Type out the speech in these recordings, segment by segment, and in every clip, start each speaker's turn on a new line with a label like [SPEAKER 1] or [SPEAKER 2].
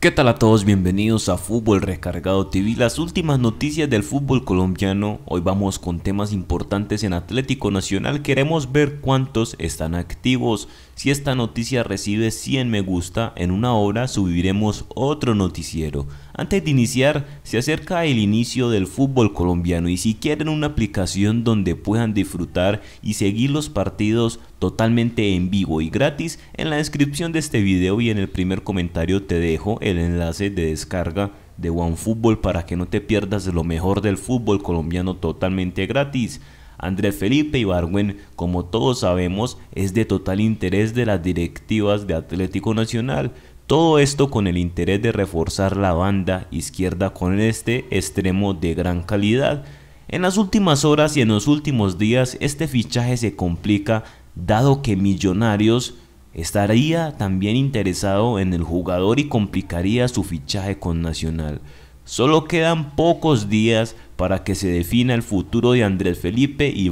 [SPEAKER 1] ¿Qué tal a todos? Bienvenidos a Fútbol Recargado TV, las últimas noticias del fútbol colombiano. Hoy vamos con temas importantes en Atlético Nacional. Queremos ver cuántos están activos. Si esta noticia recibe 100 me gusta, en una hora subiremos otro noticiero. Antes de iniciar, se acerca el inicio del fútbol colombiano y si quieren una aplicación donde puedan disfrutar y seguir los partidos, totalmente en vivo y gratis, en la descripción de este video y en el primer comentario te dejo el enlace de descarga de OneFootball para que no te pierdas lo mejor del fútbol colombiano totalmente gratis. Andrés Felipe Ibargüen, como todos sabemos, es de total interés de las directivas de Atlético Nacional. Todo esto con el interés de reforzar la banda izquierda con este extremo de gran calidad. En las últimas horas y en los últimos días este fichaje se complica dado que Millonarios estaría también interesado en el jugador y complicaría su fichaje con Nacional. Solo quedan pocos días para que se defina el futuro de Andrés Felipe y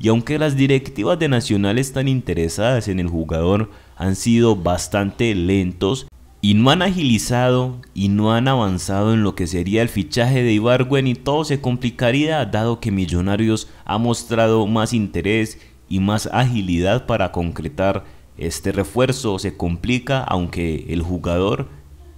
[SPEAKER 1] y aunque las directivas de Nacional están interesadas en el jugador, han sido bastante lentos y no han agilizado y no han avanzado en lo que sería el fichaje de Ibargüen y todo se complicaría dado que Millonarios ha mostrado más interés y más agilidad para concretar este refuerzo se complica aunque el jugador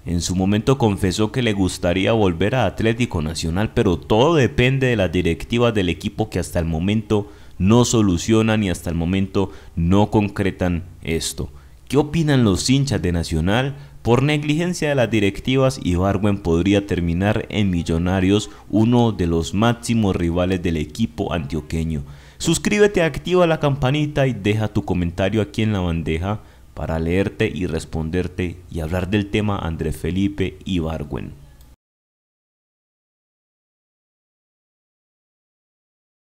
[SPEAKER 1] en su momento confesó que le gustaría volver a Atlético Nacional, pero todo depende de las directivas del equipo que hasta el momento no solucionan y hasta el momento no concretan esto. ¿Qué opinan los hinchas de Nacional? Por negligencia de las directivas, Ibarwen podría terminar en Millonarios, uno de los máximos rivales del equipo antioqueño. Suscríbete, activa la campanita y deja tu comentario aquí en la bandeja para leerte y responderte y hablar del tema Andrés Felipe Ibarwen.